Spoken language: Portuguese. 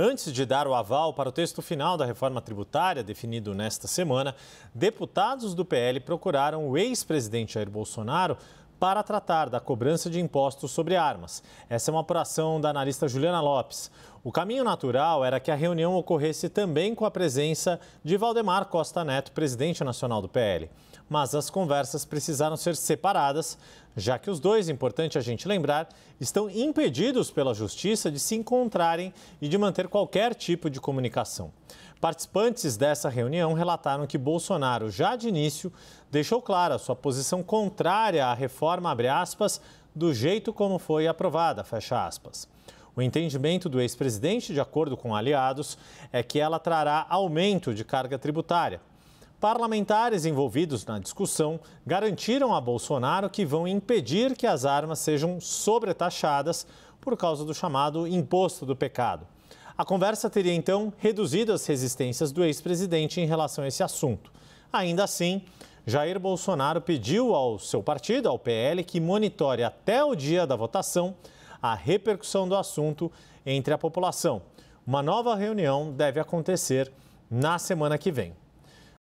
Antes de dar o aval para o texto final da reforma tributária, definido nesta semana, deputados do PL procuraram o ex-presidente Jair Bolsonaro para tratar da cobrança de impostos sobre armas. Essa é uma apuração da analista Juliana Lopes. O caminho natural era que a reunião ocorresse também com a presença de Valdemar Costa Neto, presidente nacional do PL. Mas as conversas precisaram ser separadas, já que os dois, importante a gente lembrar, estão impedidos pela justiça de se encontrarem e de manter qualquer tipo de comunicação. Participantes dessa reunião relataram que Bolsonaro, já de início, deixou clara sua posição contrária à reforma, aspas, do jeito como foi aprovada, O entendimento do ex-presidente, de acordo com aliados, é que ela trará aumento de carga tributária. Parlamentares envolvidos na discussão garantiram a Bolsonaro que vão impedir que as armas sejam sobretaxadas por causa do chamado imposto do pecado. A conversa teria então reduzido as resistências do ex-presidente em relação a esse assunto. Ainda assim, Jair Bolsonaro pediu ao seu partido, ao PL, que monitore até o dia da votação a repercussão do assunto entre a população. Uma nova reunião deve acontecer na semana que vem.